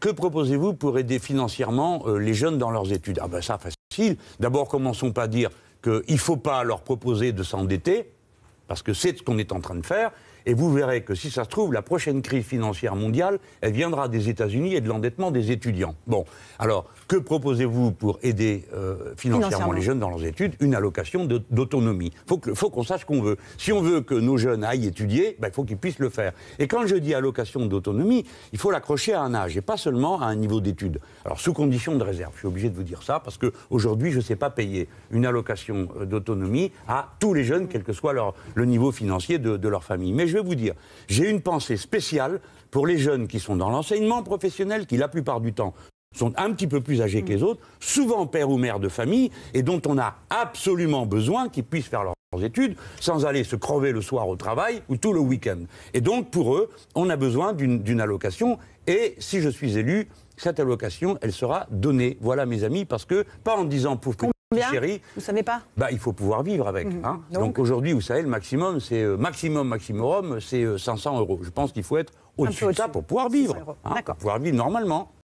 Que proposez-vous pour aider financièrement euh, les jeunes dans leurs études Ah ben ça, facile. D'abord, commençons pas dire qu'il ne faut pas leur proposer de s'endetter. Parce que c'est ce qu'on est en train de faire. Et vous verrez que si ça se trouve, la prochaine crise financière mondiale, elle viendra des États-Unis et de l'endettement des étudiants. Bon, alors, que proposez-vous pour aider euh, financièrement, les jeunes dans leurs études Une allocation d'autonomie. Il faut qu'on faut ce sache qu'on veut. Si on veut que nos jeunes aillent étudier, il ben, faut qu'ils puissent le faire. Et quand je dis allocation d'autonomie, il faut l'accrocher à un âge et pas seulement à un niveau d'études. Alors, sous condition de réserve, je suis obligé de vous dire ça parce qu'aujourd'hui, je ne sais pas payer une allocation euh, d'autonomie à tous les jeunes, quel que soit leur, le niveau financier de, leur famille. Mais je vais vous dire, j'ai une pensée spéciale pour les jeunes qui sont dans l'enseignement professionnel, qui la plupart du temps sont un petit peu plus âgés que les mmh. autres, souvent père ou mère de famille, et dont on a absolument besoin qu'ils puissent faire leurs études sans aller se crever le soir au travail ou tout le week-end. Et donc, pour eux, on a besoin d'une allocation, et si je suis élu, cette allocation, elle sera donnée. Voilà, mes amis, parce que, pas en disant chérie, Vous savez pas bah, Il faut pouvoir vivre avec. Mhm. Hein. Donc, aujourd'hui, vous savez, le maximum, c'est euh, maximum, maximum, c'est 500 euh, euros. Je pense qu'il faut être au-dessus de ça pour pouvoir vivre. Hein, pour pouvoir vivre normalement.